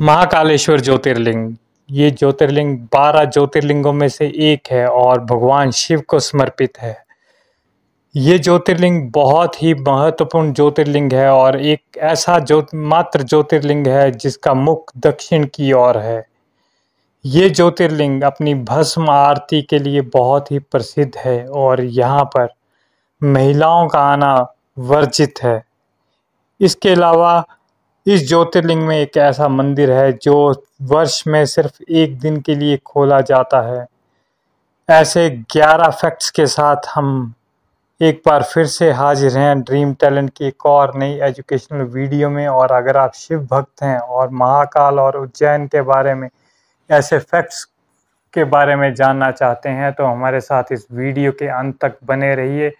महाकालेश्वर ज्योतिर्लिंग ये ज्योतिर्लिंग बारह ज्योतिर्लिंगों में से एक है और भगवान शिव को समर्पित है ये ज्योतिर्लिंग बहुत ही महत्वपूर्ण ज्योतिर्लिंग है और एक ऐसा ज्योत मात्र ज्योतिर्लिंग है जिसका मुख दक्षिण की ओर है ये ज्योतिर्लिंग अपनी भस्म आरती के लिए बहुत ही प्रसिद्ध है और यहाँ पर महिलाओं का आना वर्जित है इसके अलावा इस ज्योतिर्लिंग में एक ऐसा मंदिर है जो वर्ष में सिर्फ एक दिन के लिए खोला जाता है ऐसे 11 फैक्ट्स के साथ हम एक बार फिर से हाजिर हैं ड्रीम टैलेंट की एक और नई एजुकेशनल वीडियो में और अगर आप शिव भक्त हैं और महाकाल और उज्जैन के बारे में ऐसे फैक्ट्स के बारे में जानना चाहते हैं तो हमारे साथ इस वीडियो के अंत तक बने रहिए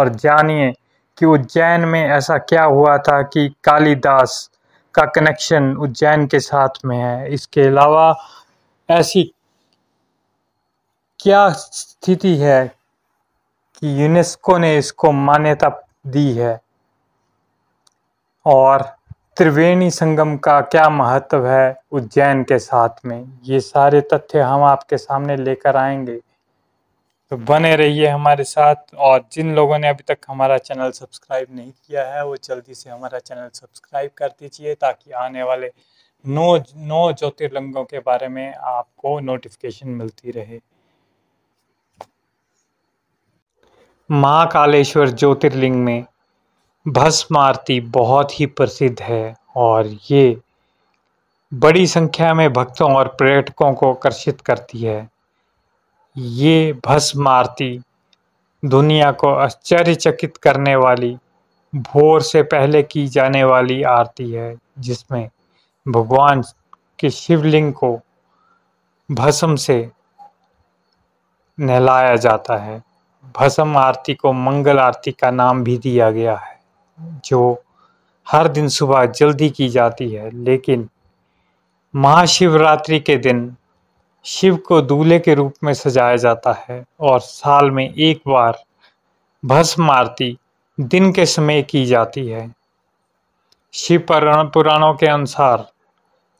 और जानिए कि उज्जैन में ऐसा क्या हुआ था कि कालिदास का कनेक्शन उज्जैन के साथ में है इसके अलावा ऐसी क्या स्थिति है कि यूनेस्को ने इसको मान्यता दी है और त्रिवेणी संगम का क्या महत्व है उज्जैन के साथ में ये सारे तथ्य हम आपके सामने लेकर आएंगे तो बने रहिए हमारे साथ और जिन लोगों ने अभी तक हमारा चैनल सब्सक्राइब नहीं किया है वो जल्दी से हमारा चैनल सब्सक्राइब कर दीजिए ताकि आने वाले नौ नौ ज्योतिर्लिंगों के बारे में आपको नोटिफिकेशन मिलती रहे माँ कालेश्वर ज्योतिर्लिंग में भस्म आरती बहुत ही प्रसिद्ध है और ये बड़ी संख्या में भक्तों और पर्यटकों को आकर्षित करती है ये भस्म आरती दुनिया को आश्चर्यचकित करने वाली भोर से पहले की जाने वाली आरती है जिसमें भगवान के शिवलिंग को भस्म से नहलाया जाता है भस्म आरती को मंगल आरती का नाम भी दिया गया है जो हर दिन सुबह जल्दी की जाती है लेकिन महाशिवरात्रि के दिन शिव को दूल्हे के रूप में सजाया जाता है और साल में एक बार भस्म आरती दिन के समय की जाती है शिव पुराण पुराणों के अनुसार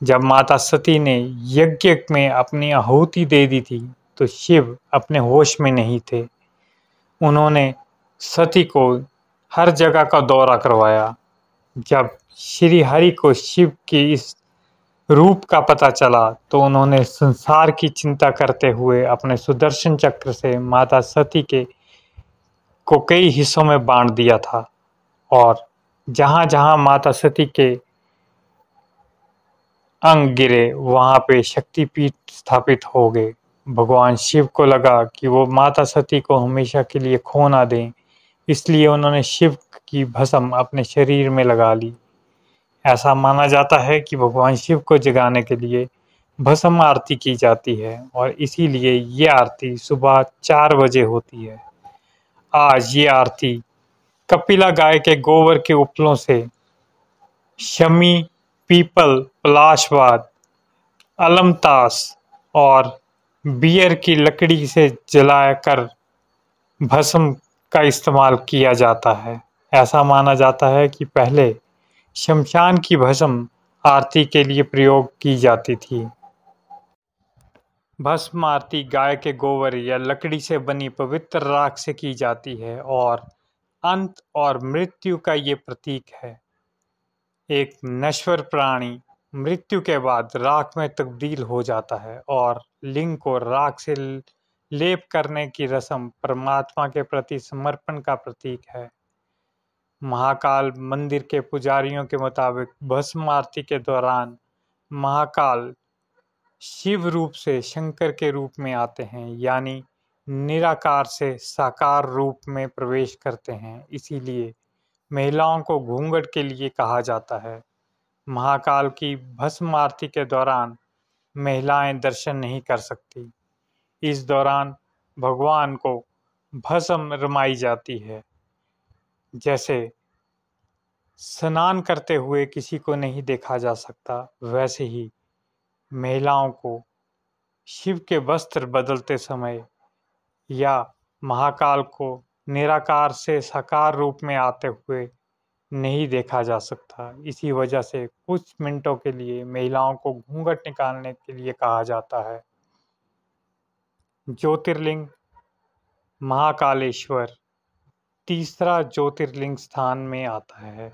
जब माता सती ने यज्ञ में अपनी आहूति दे दी थी तो शिव अपने होश में नहीं थे उन्होंने सती को हर जगह का दौरा करवाया जब श्री हरि को शिव की इस रूप का पता चला तो उन्होंने संसार की चिंता करते हुए अपने सुदर्शन चक्र से माता सती के को कई हिस्सों में बांट दिया था और जहाँ जहाँ माता सती के अंग गिरे वहाँ पे शक्तिपीठ स्थापित हो गए भगवान शिव को लगा कि वो माता सती को हमेशा के लिए खो ना दें इसलिए उन्होंने शिव की भस्म अपने शरीर में लगा ली ऐसा माना जाता है कि भगवान शिव को जगाने के लिए भस्म आरती की जाती है और इसीलिए ये आरती सुबह चार बजे होती है आज ये आरती कपिला गाय के गोबर के उपलों से शमी पीपल पलाशवाद अलमतास और बियर की लकड़ी से जलाकर भस्म का इस्तेमाल किया जाता है ऐसा माना जाता है कि पहले शमशान की भस्म आरती के लिए प्रयोग की जाती थी भस्म आरती गाय के गोबर या लकड़ी से बनी पवित्र राख से की जाती है और अंत और मृत्यु का ये प्रतीक है एक नश्वर प्राणी मृत्यु के बाद राख में तब्दील हो जाता है और लिंग को राख से लेप करने की रस्म परमात्मा के प्रति समर्पण का प्रतीक है महाकाल मंदिर के पुजारियों के मुताबिक भस्म आरती के दौरान महाकाल शिव रूप से शंकर के रूप में आते हैं यानी निराकार से साकार रूप में प्रवेश करते हैं इसीलिए महिलाओं को घूंघट के लिए कहा जाता है महाकाल की भस्म आरती के दौरान महिलाएं दर्शन नहीं कर सकती इस दौरान भगवान को भस्म रमाई जाती है जैसे स्नान करते हुए किसी को नहीं देखा जा सकता वैसे ही महिलाओं को शिव के वस्त्र बदलते समय या महाकाल को निराकार से साकार रूप में आते हुए नहीं देखा जा सकता इसी वजह से कुछ मिनटों के लिए महिलाओं को घूंघट निकालने के लिए कहा जाता है ज्योतिर्लिंग महाकालेश्वर तीसरा ज्योतिर्लिंग स्थान में आता है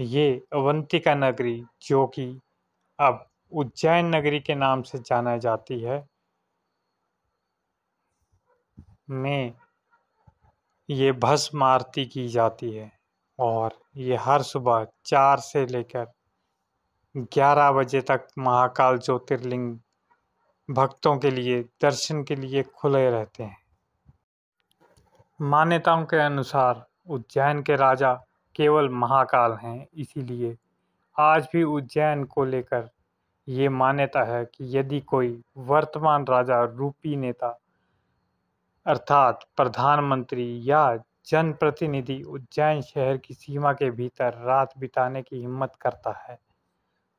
ये अवंतिका नगरी जो कि अब उज्जैन नगरी के नाम से जाना जाती है में ये भस्म आरती की जाती है और ये हर सुबह चार से लेकर ग्यारह बजे तक महाकाल ज्योतिर्लिंग भक्तों के लिए दर्शन के लिए खुले रहते हैं मान्यताओं के अनुसार उज्जैन के राजा केवल महाकाल हैं इसीलिए आज भी उज्जैन को लेकर ये मान्यता है कि यदि कोई वर्तमान राजा रूपी नेता अर्थात प्रधानमंत्री या जनप्रतिनिधि उज्जैन शहर की सीमा के भीतर रात बिताने की हिम्मत करता है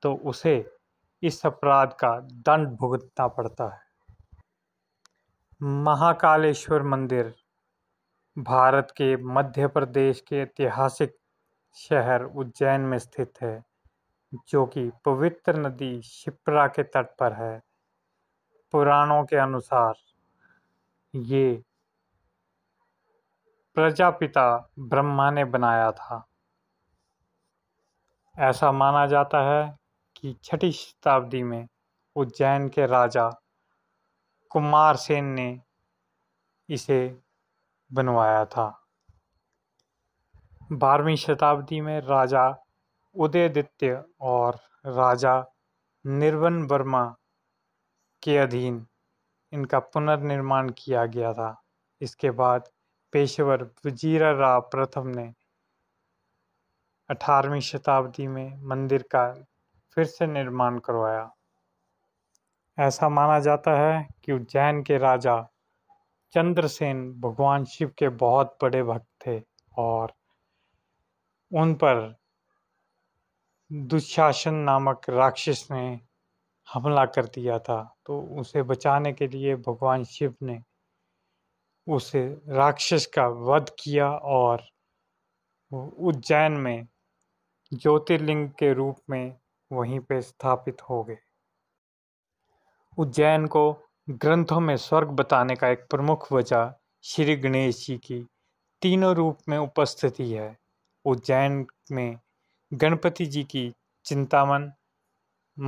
तो उसे इस अपराध का दंड भुगतना पड़ता है महाकालेश्वर मंदिर भारत के मध्य प्रदेश के ऐतिहासिक शहर उज्जैन में स्थित है जो कि पवित्र नदी शिप्रा के तट पर है पुराणों के अनुसार ये प्रजापिता ब्रह्मा ने बनाया था ऐसा माना जाता है कि छठी शताब्दी में उज्जैन के राजा कुमार सेन ने इसे बनवाया था बारहवीं शताब्दी में राजा उदयदित्य और राजा निर्वन वर्मा के अधीन इनका पुनर्निर्माण किया गया था इसके बाद पेशेवर वजीरा प्रथम ने अठारहवीं शताब्दी में मंदिर का फिर से निर्माण करवाया ऐसा माना जाता है कि उज्जैन के राजा चंद्रसेन भगवान शिव के बहुत बड़े भक्त थे और उन पर दुशासन नामक राक्षस ने हमला कर दिया था तो उसे बचाने के लिए भगवान शिव ने उस राक्षस का वध किया और उज्जैन में ज्योतिर्लिंग के रूप में वहीं पे स्थापित हो गए उज्जैन को ग्रंथों में स्वर्ग बताने का एक प्रमुख वजह श्री गणेश जी की तीनों रूप में उपस्थिति है उज्जैन में गणपति जी की चिंतामन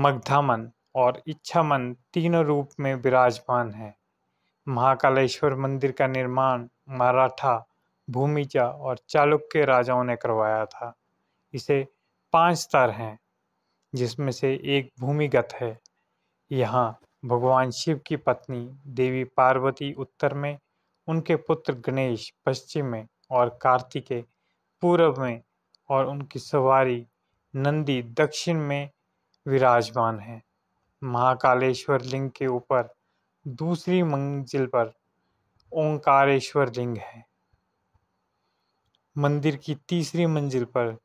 मग्धामन और इच्छामन तीनों रूप में विराजमान है महाकालेश्वर मंदिर का निर्माण मराठा भूमिजा और चालुक्य राजाओं ने करवाया था इसे पांच स्तर हैं जिसमें से एक भूमिगत है यहाँ भगवान शिव की पत्नी देवी पार्वती उत्तर में उनके पुत्र गणेश पश्चिम में और कार्तिकेय पूर्व में और उनकी सवारी नंदी दक्षिण में विराजमान है महाकालेश्वर लिंग के ऊपर दूसरी मंजिल पर ओंकारेश्वर लिंग है मंदिर की तीसरी मंजिल पर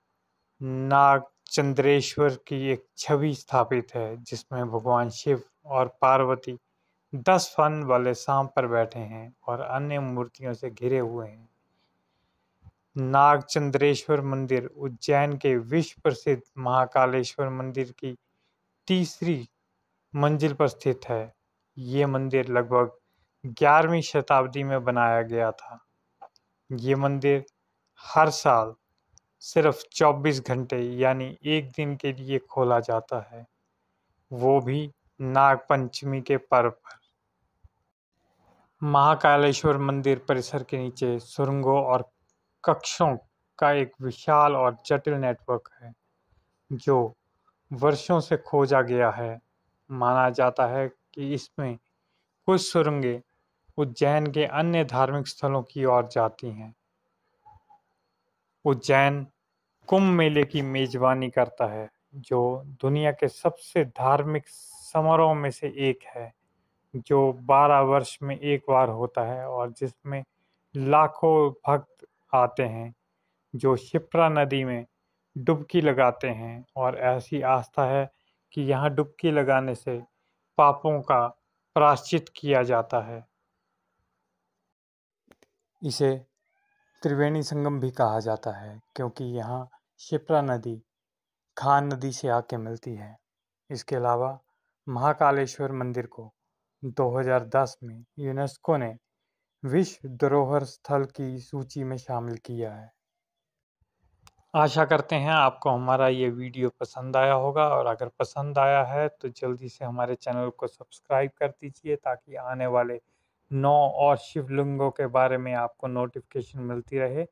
नाग चंद्रेश्वर की एक छवि स्थापित है जिसमें भगवान शिव और पार्वती दस फन वाले सांप पर बैठे हैं और अन्य मूर्तियों से घिरे हुए हैं नागचंद्रेश्वर मंदिर उज्जैन के विश्व प्रसिद्ध महाकालेश्वर मंदिर की तीसरी मंजिल पर स्थित है ये मंदिर लगभग ग्यारहवीं शताब्दी में बनाया गया था ये मंदिर हर साल सिर्फ 24 घंटे यानी एक दिन के लिए खोला जाता है वो भी नागपंचमी के पर्व पर महाकालेश्वर मंदिर परिसर के नीचे सुरंगों और कक्षों का एक विशाल और जटिल नेटवर्क है जो वर्षों से खोजा गया है माना जाता है कि इसमें कुछ सुरंगें उज्जैन के अन्य धार्मिक स्थलों की ओर जाती हैं उज्जैन कुंभ मेले की मेजबानी करता है जो दुनिया के सबसे धार्मिक समारोह में से एक है जो 12 वर्ष में एक बार होता है और जिसमें लाखों भक्त आते हैं जो शिप्रा नदी में डुबकी लगाते हैं और ऐसी आस्था है कि यहाँ डुबकी लगाने से पापों का प्राश्चित किया जाता है इसे त्रिवेणी संगम भी कहा जाता है क्योंकि यहाँ शिप्रा नदी खान नदी से आके मिलती है इसके अलावा महाकालेश्वर मंदिर को 2010 में यूनेस्को ने विश्व धरोहर स्थल की सूची में शामिल किया है आशा करते हैं आपको हमारा ये वीडियो पसंद आया होगा और अगर पसंद आया है तो जल्दी से हमारे चैनल को सब्सक्राइब कर दीजिए ताकि आने वाले नौ और शिवलिंगों के बारे में आपको नोटिफिकेशन मिलती रहे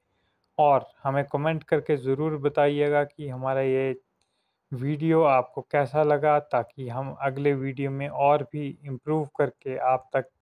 और हमें कमेंट करके ज़रूर बताइएगा कि हमारा ये वीडियो आपको कैसा लगा ताकि हम अगले वीडियो में और भी इम्प्रूव करके आप तक